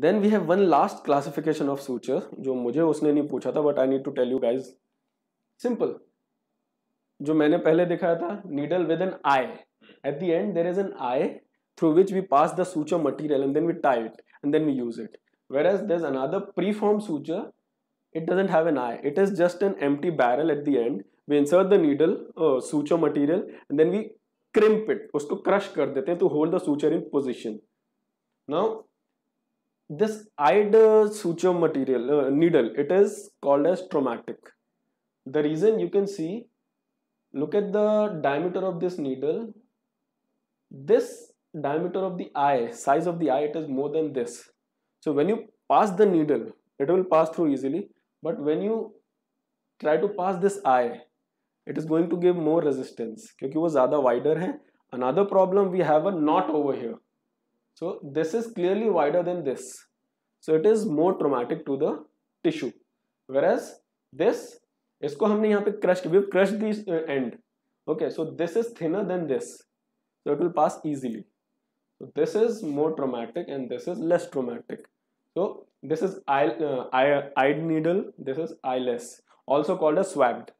Then we have one last classification of suture जो मुझे उसने नहीं पूछा था but I need to tell you guys simple जो मैंने पहले दिखाया था needle with an eye at the end there is an eye through which we pass the suture material and then we tie it and then we use it whereas there is another pre form suture it doesn't have an eye it is just an empty barrel at the end we insert the needle suture material and then we crimp it उसको crush कर देते हैं to hold the suture in position now this eye uh, suture material uh, needle it is called as traumatic the reason you can see look at the diameter of this needle this diameter of the eye size of the eye it is more than this so when you pass the needle it will pass through easily but when you try to pass this eye it is going to give more resistance because वो ज़्यादा wider है another problem we have a uh, knot over here so this is clearly wider than this. So it is more traumatic to the tissue. Whereas this, इसको हमने यहाँ पे crushed, we've crushed this uh, end. Okay, so this is thinner than this. So it will pass easily. So this is more traumatic and this is less traumatic. So this is eye, uh, eye, needle, this is eyeless, also called a swabbed.